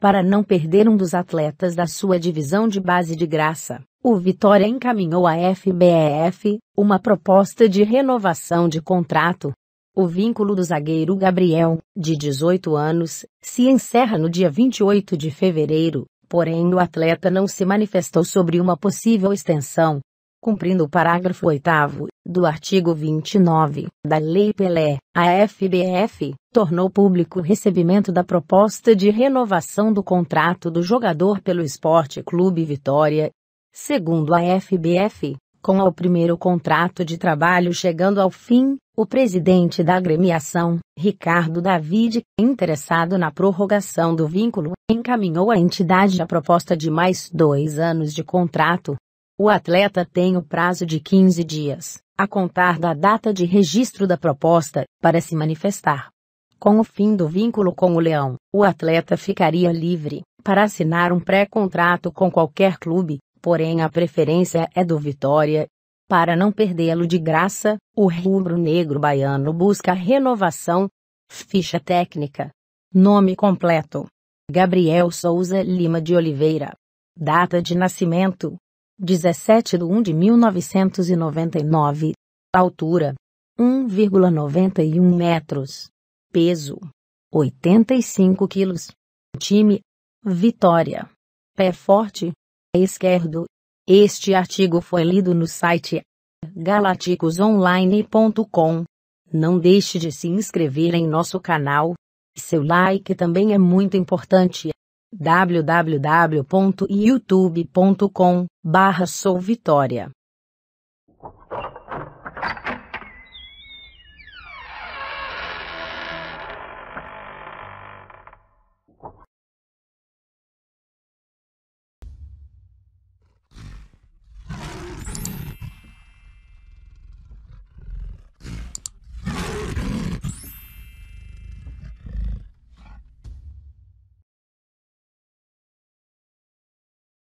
Para não perder um dos atletas da sua divisão de base de graça, o Vitória encaminhou à FBEF uma proposta de renovação de contrato. O vínculo do zagueiro Gabriel, de 18 anos, se encerra no dia 28 de fevereiro, porém o atleta não se manifestou sobre uma possível extensão. Cumprindo o parágrafo 8 do artigo 29 da Lei Pelé, a FBF tornou público o recebimento da proposta de renovação do contrato do jogador pelo Esporte Clube Vitória. Segundo a FBF, com o primeiro contrato de trabalho chegando ao fim, o presidente da agremiação, Ricardo David, interessado na prorrogação do vínculo, encaminhou à entidade a proposta de mais dois anos de contrato. O atleta tem o prazo de 15 dias, a contar da data de registro da proposta, para se manifestar. Com o fim do vínculo com o Leão, o atleta ficaria livre para assinar um pré-contrato com qualquer clube, porém a preferência é do Vitória. Para não perdê-lo de graça, o rubro-negro baiano busca renovação. Ficha técnica. Nome completo: Gabriel Souza Lima de Oliveira. Data de nascimento: 17 de 1 de 1999. Altura: 1,91 metros. Peso: 85 quilos. Time: Vitória. Pé forte, esquerdo. Este artigo foi lido no site galaticosonline.com. Não deixe de se inscrever em nosso canal. Seu like também é muito importante. www.youtube.com/souvitória